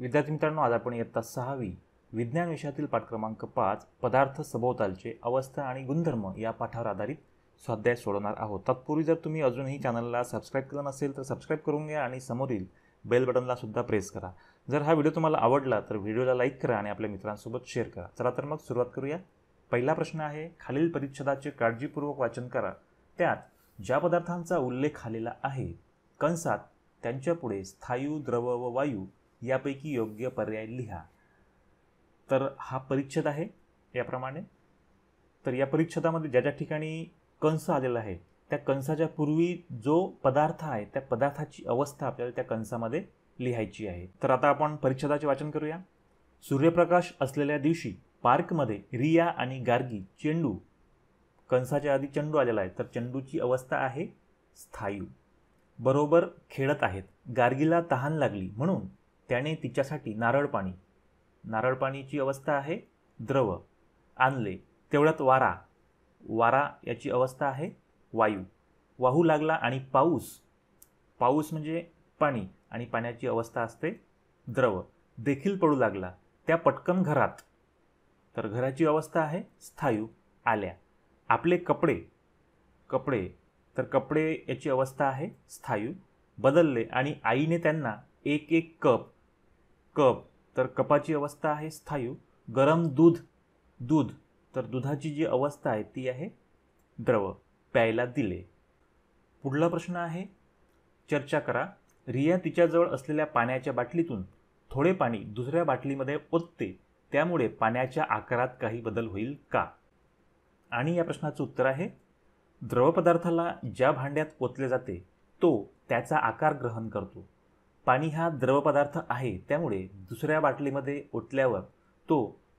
विद्यार्थी मित्रांनो आज आपण इयत्ता सहावी विज्ञान विषयातील पाठ क्रमांक पाच पदार्थ सभोवतालचे अवस्था आणि गुणधर्म या पाठावर आधारित स्वाध्याय सोडवणार आहोत तत्पूर्वी जर तुम्ही अजूनही चॅनलला सबस्क्राईब केलं नसेल तर सबस्क्राईब करून घ्या आणि समोरील बेल बटनला सुद्धा प्रेस करा जर हा व्हिडिओ तुम्हाला आवडला तर व्हिडिओला लाईक करा आणि आपल्या मित्रांसोबत शेअर करा चला तर मग सुरुवात करूया पहिला प्रश्न आहे खालील परिच्छदाचे काळजीपूर्वक वाचन करा त्यात ज्या पदार्थांचा उल्लेख आलेला आहे कंसात त्यांच्यापुढे स्थायू द्रव व वायू यापैकी योग्य पर्याय लिहा तर हा परिच्छेद आहे याप्रमाणे तर या परिच्छेदामध्ये ज्या ज्या ठिकाणी कंस आलेला आहे त्या कंसाच्या पूर्वी जो पदार्थ आहे त्या पदार्थाची अवस्था आपल्याला त्या कंसामध्ये लिहायची आहे तर आता आपण परिच्छेदाचे वाचन करूया सूर्यप्रकाश असलेल्या दिवशी पार्कमध्ये रिया आणि गार्गी चेंडू कंसाच्या आधी चेंडू आलेला आहे तर चेंडूची अवस्था आहे स्थायू बरोबर खेळत आहेत गार्गीला तहान लागली म्हणून त्याने तिच्यासाठी नारळ पाणी नारळ पाणीची अवस्था आहे द्रव आणले तेवढ्यात वारा वारा याची अवस्था आहे वायू वाहू लागला आणि पाऊस पाऊस म्हणजे पाणी आणि पाण्याची अवस्था असते द्रव देखील पडू लागला त्या पटकन घरात तर घराची अवस्था आहे स्थायू आल्या आपले कपडे कपडे तर कपडे याची अवस्था आहे स्थायू बदलले आणि आईने त्यांना एक एक कप कप तर कपाची अवस्था आहे स्थायू गरम दूध दूध तर दुधाची जी अवस्था आहे ती आहे द्रव प्यायला दिले पुढला प्रश्न आहे चर्चा करा रिया तिच्याजवळ असलेल्या पाण्याच्या बाटलीतून थोडे पाणी दुसऱ्या बाटलीमध्ये ओतते त्यामुळे पाण्याच्या आकारात काही बदल होईल का आणि या प्रश्नाचं उत्तर आहे द्रवपदार्थाला ज्या भांड्यात ओतले जाते तो त्याचा आकार ग्रहण करतो पाणी हा द्रवपदार्थ आहे त्यामुळे दुसऱ्या बाटलीमध्ये ओतल्यावर तो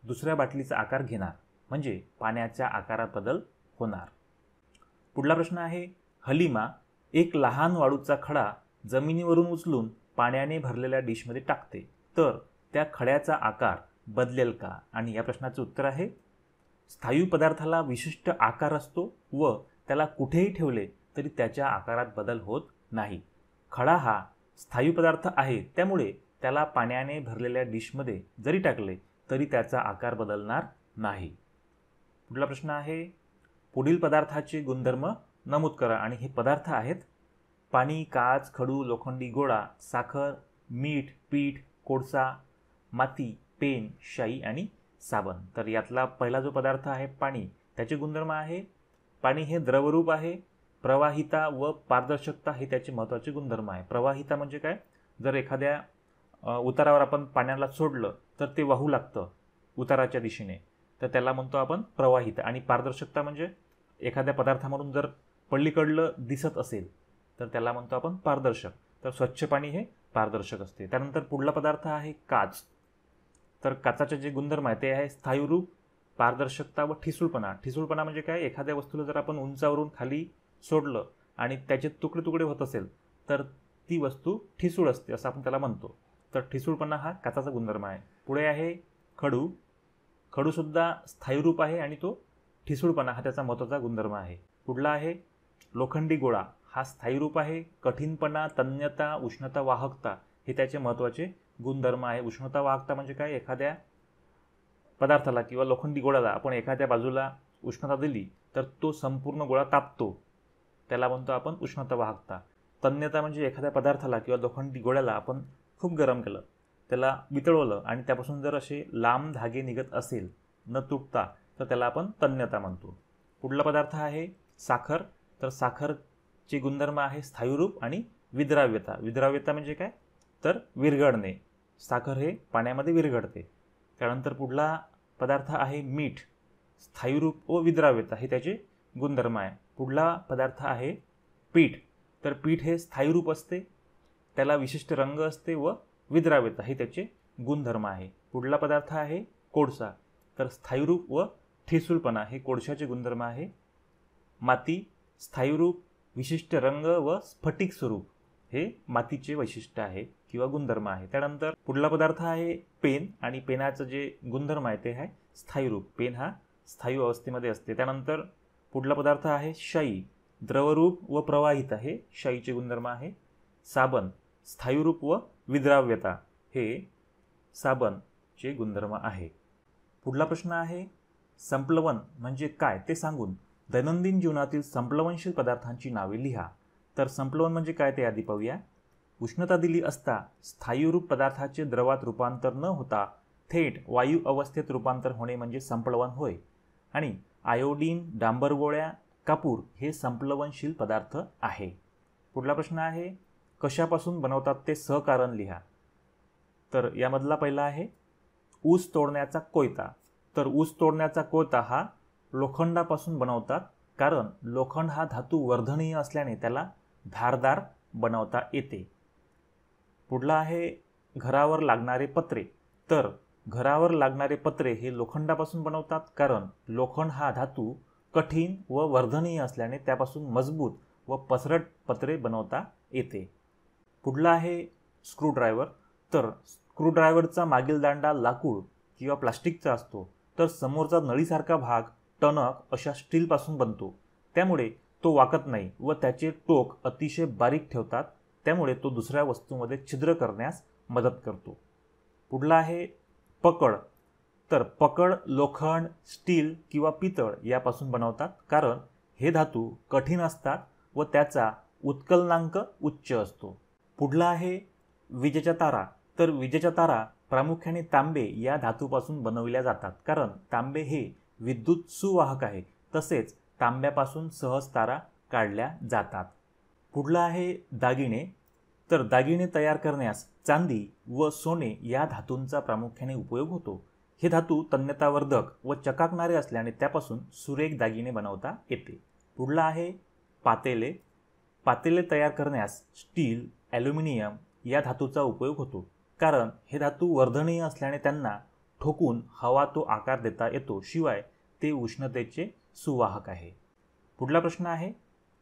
दुसऱ्या बाटलीचा आकार घेणार म्हणजे पाण्याच्या आकारात बदल होणार पुढला प्रश्न आहे हलिमा एक लहान वाळूचा खडा जमिनीवरून उचलून पाण्याने भरलेल्या डिशमध्ये टाकते तर त्या खड्याचा आकार बदलेल का आणि या प्रश्नाचं उत्तर आहे स्थायू पदार्थाला विशिष्ट आकार असतो व त्याला कुठेही ठेवले तरी त्याच्या आकारात बदल होत नाही खडा हा स्थायू पदार्थ आहे त्यामुळे त्याला पाण्याने भरलेल्या डिशमध्ये जरी टाकले तरी त्याचा आकार बदलणार नाही पुढला प्रश्न आहे पुढील पदार्थाचे गुणधर्म नमूद करा आणि हे पदार्थ आहेत पाणी काच खडू लोखंडी गोळा साखर मीठ पीठ कोळसा माती पेन शाई आणि साबण तर यातला पहिला जो पदार्थ आहे पाणी त्याचे गुणधर्म आहे पाणी हे द्रवरूप आहे प्रवाहिता व पारदर्शकता हे त्याचे महत्त्वाचे गुणधर्म आहे प्रवाहिता म्हणजे काय जर एखाद्या उतारावर आपण पाण्याला सोडलं तर ते वाहू लागतं उताराच्या दिशेने तर त्याला म्हणतो आपण प्रवाहिता आणि पारदर्शकता म्हणजे एखाद्या पदार्थामधून जर पल्लीकडलं दिसत असेल तर त्याला म्हणतो आपण पारदर्शक तर स्वच्छ पाणी हे पारदर्शक असते त्यानंतर पुढला पदार्थ आहे काच तर काचाचे जे गुणधर्म आहे ते आहे स्थायुरूप पारदर्शकता व ठिसूळपणा ठिसूळपणा म्हणजे काय एखाद्या वस्तूला जर आपण उंचावरून खाली सोडलं आणि त्याचे तुकडे तुकडे होत असेल तर ती वस्तू ठिसूळ असते असं आपण त्याला म्हणतो तर ठिसूळपणा हा काचाचा गुणधर्म आहे पुढे आहे खडू खडूसुद्धा स्थायी रूप आहे आणि तो ठिसूळपणा हा त्याचा महत्त्वाचा गुणधर्म आहे पुढला आहे लोखंडी गोळा हा स्थायी रूप आहे कठीणपणा तन्यता उष्णता वाहकता हे त्याचे महत्त्वाचे गुणधर्म आहे उष्णता वाहकता म्हणजे काय एखाद्या पदार्थाला किंवा लोखंडी गोळ्याला आपण एखाद्या बाजूला उष्णता दिली तर तो संपूर्ण गोळा तापतो त्याला म्हणतो आपण उष्णता वाहकता तन्यता म्हणजे एखाद्या पदार्थाला किंवा लोखंडी गोळ्याला आपण खूप गरम केलं त्याला वितळवलं आणि त्यापासून जर असे लांब धागे निघत असेल न तुटता तर त्याला आपण तन्यता म्हणतो पुढला पदार्थ आहे साखर तर साखरचे गुणधर्म आहे स्थायुरूप आणि विद्राव्यता विद्राव्यता म्हणजे काय तर विरघडणे साखर हे पाण्यामध्ये विरघडते त्यानंतर पुढला पदार्थ आहे मीठ स्थायूरूप व विद्राव्यता हे त्याचे गुणधर्म आहे पुढला पदार्थ आहे पीठ तर पीठ हे स्थायी रूप असते त्याला विशिष्ट रंग असते व विद्राव्यता हे त्याचे गुणधर्म आहे पुढला पदार्थ आहे कोळसा तर स्थायीरूप व ठिसूळपणा हे कोळशाचे गुणधर्म आहे माती स्थायीरूप विशिष्ट रंग व स्फटिक स्वरूप हे मातीचे वैशिष्ट्य आहे किंवा गुणधर्म आहे त्यानंतर पुढला पदार्थ आहे पेन आणि पेनाचं जे गुणधर्म आहे ते आहे स्थायीरूप पेन हा स्थायी अवस्थेमध्ये असते त्यानंतर पुढला पदार्थ आहे शाई द्रवरूप व प्रवाहित आहे शाईचे गुणधर्म आहे साबण स्थायुरूप व विद्राव्यता हे साबणचे गुणधर्म आहे पुढला प्रश्न आहे संप्लवन म्हणजे काय ते सांगून दैनंदिन जीवनातील संप्लवनशील पदार्थांची नावे लिहा तर संप्लवन म्हणजे काय ते आधी पाहूया उष्णता दिली असता स्थायूरूप पदार्थाचे द्रवात रूपांतर न होता थेट वायू अवस्थेत रूपांतर होणे म्हणजे संप्लवन होय आणि आयोडीन डांबरगोळ्या कापूर हे संप्लवनशील पदार्थ आहे पुढला प्रश्न आहे कशापासून बनवतात ते सहकारण लिहा तर यामधला पहिला आहे ऊस तोडण्याचा कोयता तर ऊस तोडण्याचा कोयता हा लोखंडापासून बनवतात कारण लोखंड हा धातू वर्धनीय असल्याने त्याला धारदार बनवता येते पुढला आहे घरावर लागणारे पत्रे तर घरावर लागणारे पत्रे हे लोखंडापासून बनवतात कारण लोखंड हा धातू कठीण व वर्धनीय असल्याने त्यापासून मजबूत व पसरट पत्रे बनवता येते पुढला आहे स्क्रूड्रायव्हर तर स्क्रूड्रायव्हरचा मागील दांडा लाकूड किंवा प्लास्टिकचा असतो तर समोरचा नळीसारखा भाग टणक अशा स्टीलपासून बनतो त्यामुळे तो वाकत नाही व त्याचे टोक अतिशय बारीक ठेवतात त्यामुळे तो दुसऱ्या वस्तूमध्ये छिद्र करण्यास मदत करतो पुढला आहे पकड तर पकड लोखंड स्टील किंवा पितळ यापासून बनवतात कारण हे धातू कठीण असतात व त्याचा उत्कलनांक उच्च असतो पुढला आहे विजेच्या तारा तर विजेच्या तारा प्रामुख्याने तांबे या धातूपासून बनवल्या जातात कारण तांबे हे विद्युत सुवाहक आहे तसेच तांब्यापासून सहज तारा काढल्या जातात पुढला आहे दागिने तर दागिने तयार करण्यास चांदी व सोने या धातूंचा प्रामुख्याने उपयोग होतो हे धातू तन्यतावर्धक व चकाकणारे असल्याने त्यापासून सुरेख दागिने बनवता येते पुढला आहे पातेले पातेले तयार करण्यास स्टील ॲल्युमिनियम या धातूचा उपयोग होतो कारण हे धातू वर्धनीय असल्याने त्यांना ठोकून हवा तो आकार देता येतो शिवाय ते उष्णतेचे सुवाहक आहे पुढला प्रश्न आहे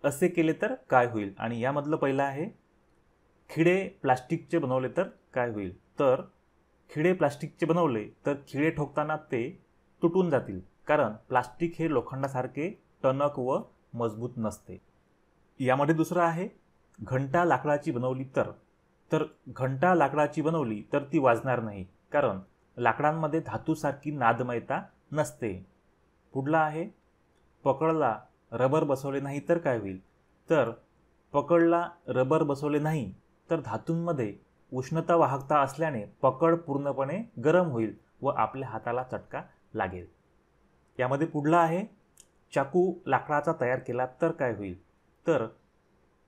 असे केले तर काय होईल आणि यामधलं पहिलं आहे खिडे प्लास्टिकचे बनवले तर काय होईल तर खिडे प्लास्टिकचे बनवले तर खिडे ठोकताना ते तुटून जातील कारण प्लास्टिक हे लोखंडासारखे टणक व मजबूत नसते यामध्ये दुसरं आहे घंटा लाकडाची बनवली तर तर घंटा लाकडाची बनवली तर ती वाजणार नाही कारण लाकडांमध्ये धातूसारखी नादमयता नसते पुढला आहे पकडला रबर बसवले नाही तर काय होईल तर पकडला रबर बसवले नाही तर धातूंमध्ये उष्णता वाहकता असल्याने पकड पूर्णपणे गरम होईल व आपल्या हाताला चटका लागेल यामध्ये पुढला आहे चाकू लाकडाचा तयार केला तर काय होईल तर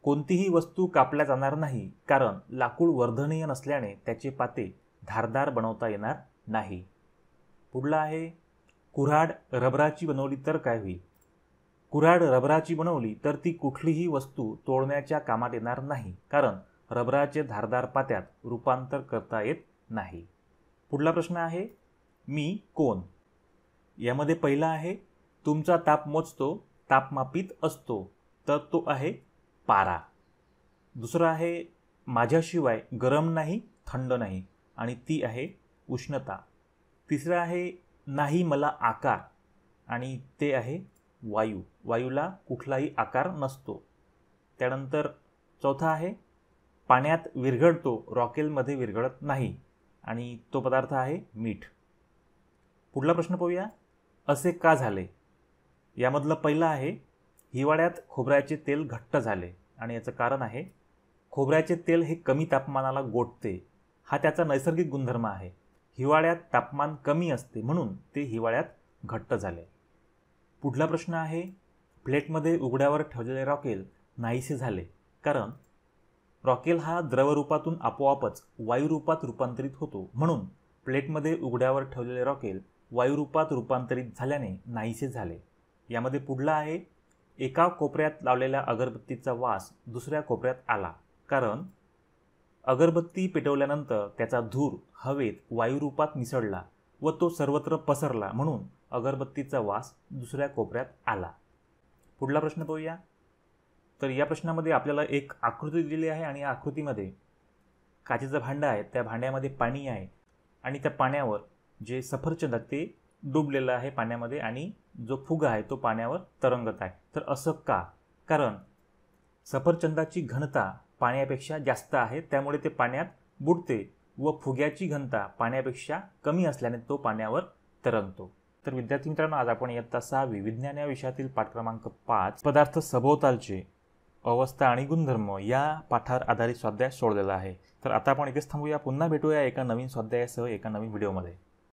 कोणतीही वस्तू कापल्या जाणार नाही कारण लाकूड वर्धनीय नसल्याने त्याचे पाते धारदार बनवता येणार नाही पुढला आहे कुऱ्हाड रबराची बनवली तर काय होईल कुऱ्हाड रबराची बनवली तर ती कुठलीही वस्तू तोडण्याच्या कामात येणार नाही कारण रबराचे धारदार पात्यात रूपांतर करता येत नाही पुढला प्रश्न आहे मी कोण यामध्ये पहिला आहे तुमचा ताप मोजतो तापमापित असतो तर तो आहे पारा दुसरा आहे माझ्याशिवाय गरम नाही थंड नाही आणि ती आहे उष्णता तिसरा आहे नाही मला आकार आणि ते आहे वायू वायूला कुठलाही आकार नसतो त्यानंतर चौथा आहे पाण्यात विरघडतो रॉकेलमध्ये विरघडत नाही आणि तो पदार्थ आहे मीठ पुढला प्रश्न पाहूया असे का झाले यामधलं पहिलं आहे हिवाळ्यात खोबऱ्याचे तेल घट्ट झाले आणि याचं कारण आहे खोबऱ्याचे तेल हे कमी तापमानाला गोठते हा त्याचा नैसर्गिक गुणधर्म आहे हिवाळ्यात तापमान कमी असते म्हणून ते हिवाळ्यात घट्ट झाले पुढला प्रश्न आहे प्लेटमध्ये उघड्यावर ठेवलेले रॉकेल नाहीसे झाले कारण रॉकेल हा द्रवरूपातून आपोआपच वायुरूपात रूपांतरित होतो म्हणून प्लेटमध्ये उघड्यावर ठेवलेले रॉकेल वायुरूपात रूपांतरित झाल्याने नाहीसे झाले यामध्ये पुढला आहे एका कोपऱ्यात लावलेल्या अगरबत्तीचा वास दुसऱ्या कोपऱ्यात आला कारण अगरबत्ती पेटवल्यानंतर त्याचा धूर हवेत वायुरूपात मिसळला व तो सर्वत्र पसरला म्हणून अगरबत्तीचा वास दुसऱ्या कोपऱ्यात आला पुढला प्रश्न पाहूया तर या प्रश्नामध्ये आपल्याला एक आकृती दिलेली आहे आणि या आकृतीमध्ये काचेचं भांडं आहे त्या भांड्यामध्ये पाणी आहे आणि त्या पाण्यावर जे सफरचंद ते डुबलेलं आहे पाण्यामध्ये आणि जो फुगा आहे तो पाण्यावर तरंगत आहे तर असं का कारण सफरचंदाची घनता पाण्यापेक्षा जास्त आहे त्यामुळे ते पाण्यात बुडते व फुग्याची घनता पाण्यापेक्षा कमी असल्याने तो पाण्यावर तरंगतो तर विद्यार्थी मित्रांनो आज आपण इयत्ता सहावी विज्ञान या विषयातील पाठ क्रमांक पाच पदार्थ सभोवतालचे अवस्था आणि गुणधर्म या पाठावर आधारित स्वाध्याय सोडलेला आहे तर आता आपण इथेच थांबूया पुन्हा भेटूया एका नवीन स्वाध्यायासह एका नवीन व्हिडिओमध्ये